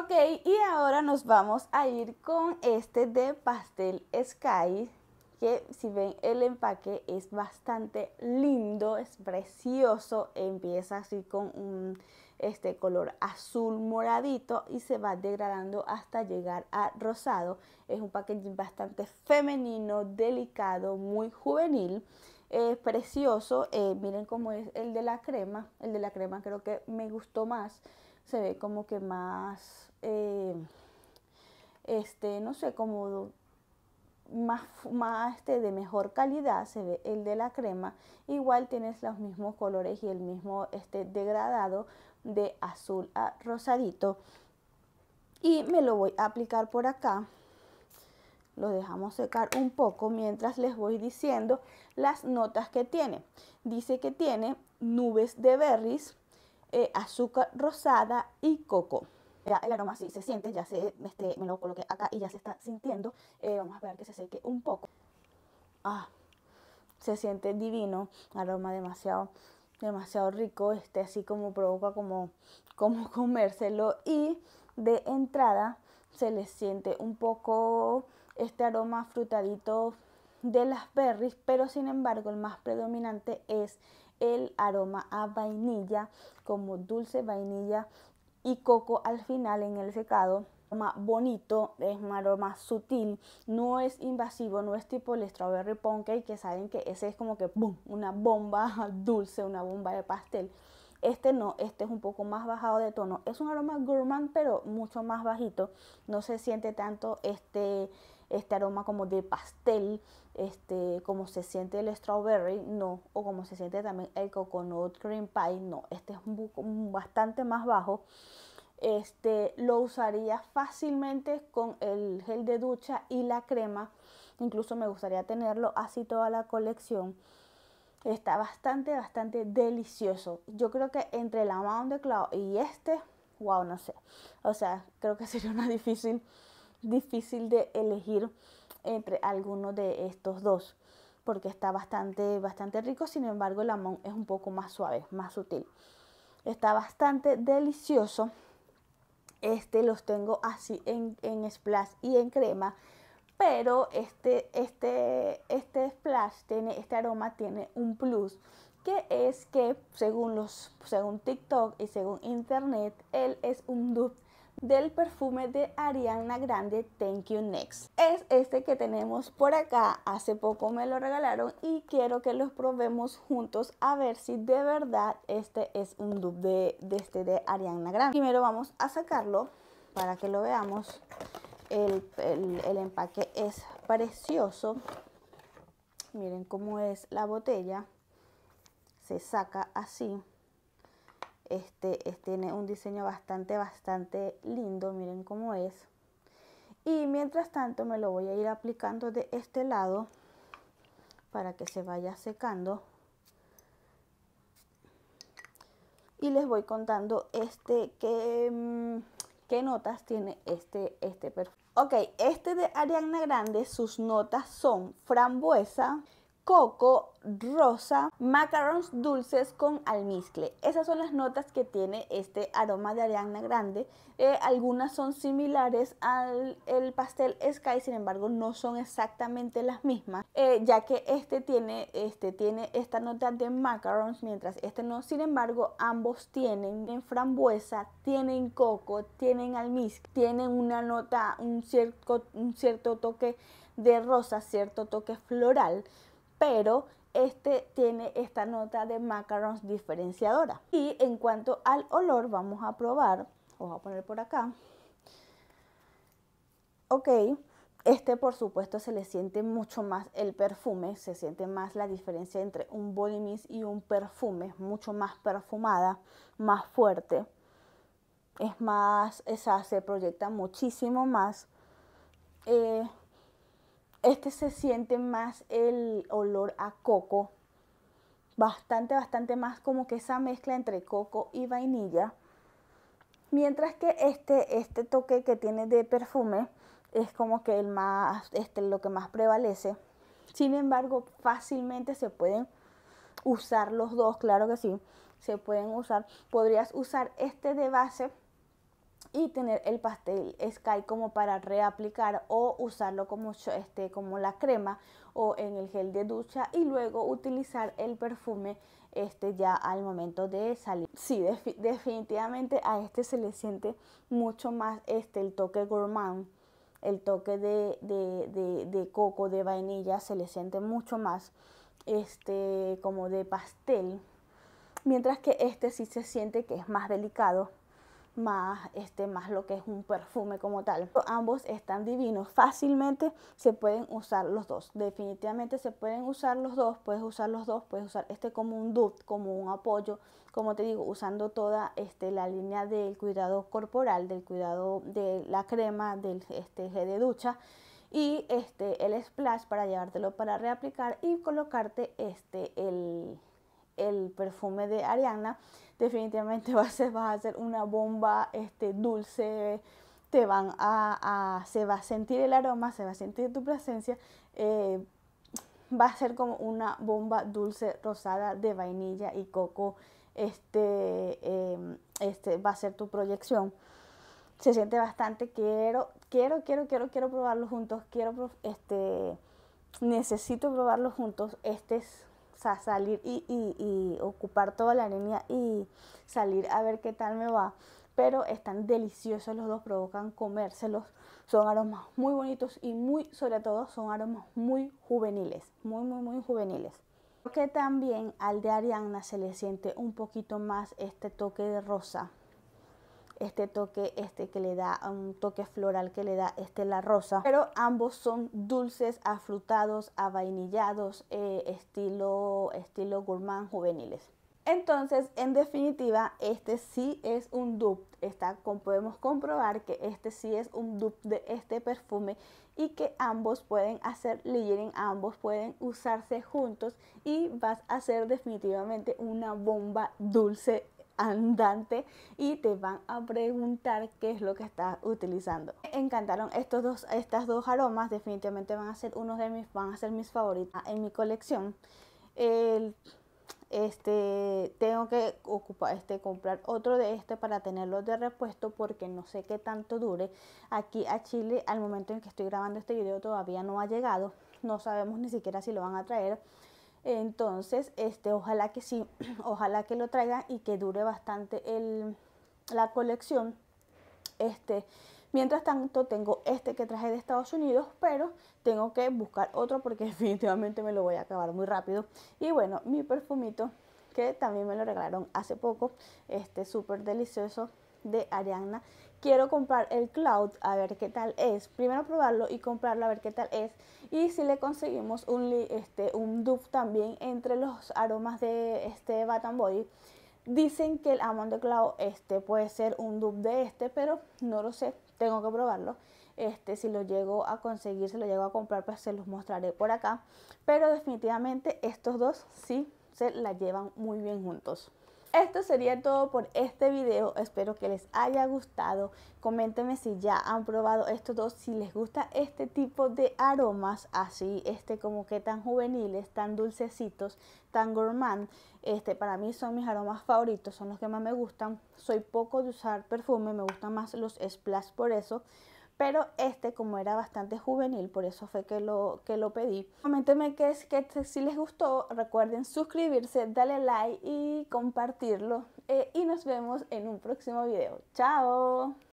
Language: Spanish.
Ok, y ahora nos vamos a ir con este de Pastel Sky, que si ven el empaque es bastante lindo, es precioso, empieza así con un este color azul moradito y se va degradando hasta llegar a rosado. Es un packaging bastante femenino, delicado, muy juvenil. es precioso, eh, miren cómo es el de la crema, el de la crema creo que me gustó más, se ve como que más, eh, este, no sé, como más, más este, de mejor calidad se ve el de la crema. Igual tienes los mismos colores y el mismo este, degradado de azul a rosadito. Y me lo voy a aplicar por acá. Lo dejamos secar un poco mientras les voy diciendo las notas que tiene. Dice que tiene nubes de berries, eh, azúcar rosada y coco. el aroma sí se siente, ya se, este, me lo coloqué acá y ya se está sintiendo. Eh, vamos a ver que se seque un poco. Ah, se siente divino, aroma demasiado, demasiado rico, este así como provoca como, como comérselo y de entrada se le siente un poco este aroma frutadito de las berries, pero sin embargo el más predominante es el aroma a vainilla, como dulce vainilla y coco al final en el secado. Aroma bonito, es un aroma sutil, no es invasivo, no es tipo el strawberry pancake que saben que ese es como que una bomba dulce, una bomba de pastel. Este no, este es un poco más bajado de tono. Es un aroma gourmand, pero mucho más bajito. No se siente tanto este, este aroma como de pastel, este, como se siente el strawberry, no. O como se siente también el coconut cream pie, no. Este es un bastante más bajo. Este, lo usaría fácilmente con el gel de ducha y la crema. Incluso me gustaría tenerlo así toda la colección. Está bastante, bastante delicioso. Yo creo que entre la Mound de Cloud y este, wow, no sé. O sea, creo que sería una difícil, difícil de elegir entre alguno de estos dos. Porque está bastante, bastante rico. Sin embargo, el Amon es un poco más suave, más sutil. Está bastante delicioso. Este los tengo así en, en splash y en crema pero este, este, este splash tiene, este aroma tiene un plus, que es que según, los, según TikTok y según Internet, él es un dupe del perfume de Ariana Grande Thank You Next. Es este que tenemos por acá, hace poco me lo regalaron y quiero que los probemos juntos a ver si de verdad este es un dupe de, de este de Ariana Grande. Primero vamos a sacarlo para que lo veamos el, empaque es precioso. Miren cómo es la botella. Se saca así. Este, tiene un diseño bastante, bastante lindo. Miren cómo es. Y mientras tanto me lo voy a ir aplicando de este lado para que se vaya secando. Y les voy contando este qué, mm, qué notas tiene este, este perfume. Ok, este de Ariana Grande, sus notas son frambuesa, coco, rosa, macarons dulces con almizcle. Esas son las notas que tiene este aroma de Ariana Grande. Eh, algunas son similares al pastel Sky, sin embargo no son exactamente las mismas, eh, ya que este tiene, este tiene esta nota de macarons, mientras este no. Sin embargo, ambos tienen frambuesa, tienen coco, tienen almizcle, tienen una nota, un cierto, un cierto toque de rosa, cierto toque floral pero este tiene esta nota de macarons diferenciadora. Y en cuanto al olor, vamos a probar, os voy a poner por acá. Ok, este por supuesto se le siente mucho más el perfume, se siente más la diferencia entre un body mist y un perfume, mucho más perfumada, más fuerte. Es más, esa se proyecta muchísimo más. Eh, este se siente más el olor a coco, bastante, bastante más como que esa mezcla entre coco y vainilla. Mientras que este, este toque que tiene de perfume es como que el más, este, lo que más prevalece. Sin embargo, fácilmente se pueden usar los dos, claro que sí, se pueden usar. Podrías usar este de base y tener el pastel Sky como para reaplicar o usarlo como, este, como la crema o en el gel de ducha y luego utilizar el perfume este, ya al momento de salir. Sí, definitivamente a este se le siente mucho más este, el toque gourmand, el toque de, de coco, de vainilla, se le siente mucho más este, como de pastel. Mientras que este sí se siente que es más delicado más, este, más lo que es un perfume como tal. Ambos están divinos, fácilmente se pueden usar los dos, definitivamente se pueden usar los dos, puedes usar los dos, puedes usar este como un dupe, como un apoyo, como te digo, usando toda este, la línea del cuidado corporal, del cuidado de la crema, del este, de ducha y este, el splash para llevártelo para reaplicar y colocarte este, el, el perfume de Ariana, definitivamente va a ser, va a ser una bomba este, dulce, te van a, se va a sentir el aroma, se va a sentir tu presencia, eh, va a ser como una bomba dulce rosada de vainilla y coco, este, em, este va a ser tu proyección. Se siente bastante, quiero, quiero, quiero, quiero, quiero probarlo juntos, quiero, este, necesito probarlo juntos, este es o sea, salir y, y, ocupar toda la anemia y salir a ver qué tal me va. Pero están deliciosos los dos, provocan comérselos. Son aromas muy bonitos y muy, sobre todo, son aromas muy juveniles. Muy, muy, muy juveniles. Porque también al de Ariana se le siente un poquito más este toque de rosa este toque este que le da un toque floral que le da este la rosa, pero ambos son dulces, afrutados, avainillados, eh, estilo, estilo gourmand juveniles. Entonces, en definitiva, este sí es un dupe. Está, podemos comprobar que este sí es un dupe de este perfume y que ambos pueden hacer layering, ambos pueden usarse juntos y vas a hacer definitivamente una bomba dulce andante y te van a preguntar qué es lo que estás utilizando. encantaron estos dos, estas dos aromas, definitivamente van a ser unos de mis, van a ser mis favoritas en mi colección. este tengo que ocupar este comprar otro de este para tenerlo de repuesto porque no sé qué tanto dure aquí a Chile al momento en que estoy grabando este video todavía no ha llegado no sabemos ni siquiera si lo van a traer entonces, este, ojalá que sí, ojalá que lo traigan y que dure bastante el, la colección. Este, mientras tanto, tengo este que traje de Estados Unidos, pero tengo que buscar otro porque definitivamente me lo voy a acabar muy rápido. Y bueno, mi perfumito que también me lo regalaron hace poco, este súper delicioso de Ariana quiero comprar el cloud a ver qué tal es. Primero probarlo y comprarlo a ver qué tal es. Y si le conseguimos un, este, un dupe también entre los aromas de este Bath Body. Dicen que el Amon de Cloud este, puede ser un dupe de este, pero no lo sé. Tengo que probarlo. Este, si lo llego a conseguir, se lo llego a comprar, pues se los mostraré por acá. Pero definitivamente estos dos sí se la llevan muy bien juntos. Esto sería todo por este video, espero que les haya gustado. Coméntenme si ya han probado estos dos, si les gusta este tipo de aromas, así este como que tan juveniles, tan dulcecitos, tan gourmand. Este, para mí son mis aromas favoritos, son los que más me gustan. Soy poco de usar perfume, me gustan más los splash por eso pero este como era bastante juvenil, por eso fue que lo, que lo pedí. Comentenme que, es, que si les gustó, recuerden suscribirse, darle like y compartirlo. Eh, y nos vemos en un próximo video. ¡Chao!